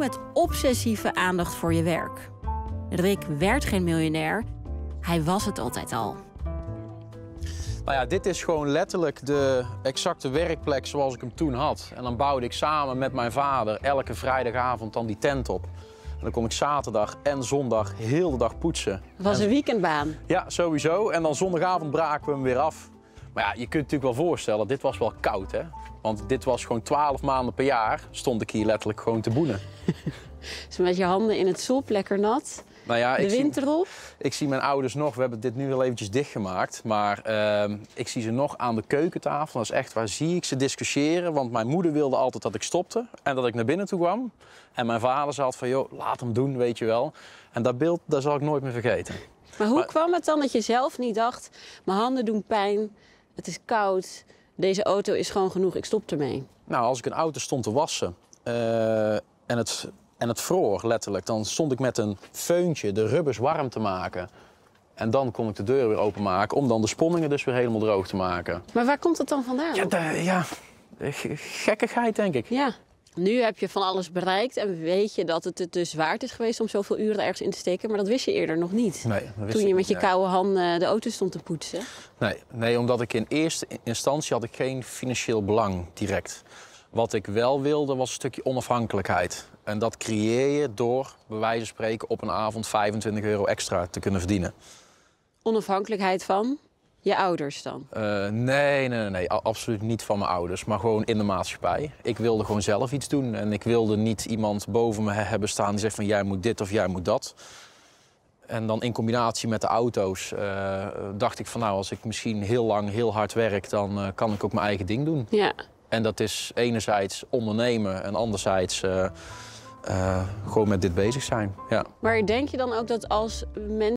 met obsessieve aandacht voor je werk. Rick werd geen miljonair, hij was het altijd al. Nou ja, dit is gewoon letterlijk de exacte werkplek zoals ik hem toen had. En dan bouwde ik samen met mijn vader elke vrijdagavond dan die tent op. En dan kon ik zaterdag en zondag heel de dag poetsen. Het was een weekendbaan. Ja, sowieso. En dan zondagavond braken we hem weer af. Maar ja, je kunt natuurlijk wel voorstellen, dit was wel koud, hè? Want dit was gewoon twaalf maanden per jaar stond ik hier letterlijk gewoon te boenen. dus met je handen in het sop, lekker nat. Nou ja, de wind erop. Ik zie mijn ouders nog, we hebben dit nu wel eventjes dichtgemaakt. Maar ehm, ik zie ze nog aan de keukentafel. Dat is echt waar zie ik ze discussiëren. Want mijn moeder wilde altijd dat ik stopte en dat ik naar binnen toe kwam. En mijn vader zei altijd van, joh, laat hem doen, weet je wel. En dat beeld, dat zal ik nooit meer vergeten. Maar hoe kwam het dan dat je zelf niet dacht, mijn handen doen pijn het is koud, deze auto is gewoon genoeg, ik stop ermee. Nou, als ik een auto stond te wassen eh, en, het, en het vroor letterlijk, dan stond ik met een feuntje de rubbers warm te maken. En dan kon ik de deur weer openmaken om dan de sponningen dus weer helemaal droog te maken. Maar waar komt dat dan vandaan? Ja, de, ja. gekkigheid denk ik. Ja nu heb je van alles bereikt en weet je dat het het dus waard is geweest om zoveel uren ergens in te steken. Maar dat wist je eerder nog niet. Nee, Toen je met je koude hand eh, de auto stond te poetsen. Nee, nee, omdat ik in eerste instantie had ik geen financieel belang direct. Wat ik wel wilde was een stukje onafhankelijkheid. En dat creëer je door, bij wijze van spreken, op een avond 25 euro extra te kunnen verdienen. Onafhankelijkheid van? Je ouders dan? Eh, nee, nee, nee, absoluut niet van mijn ouders, maar gewoon in de maatschappij. Ik wilde gewoon zelf iets doen en ik wilde niet iemand boven me hebben staan die zegt van jij moet dit of jij moet dat. En dan in combinatie met de auto's eh, dacht ik van nou, als ik misschien heel lang heel hard werk, dan eh, kan ik ook mijn eigen ding doen. Ja. En dat is enerzijds ondernemen en anderzijds gewoon met dit bezig zijn. Ja. Maar denk je dan ook dat als mensen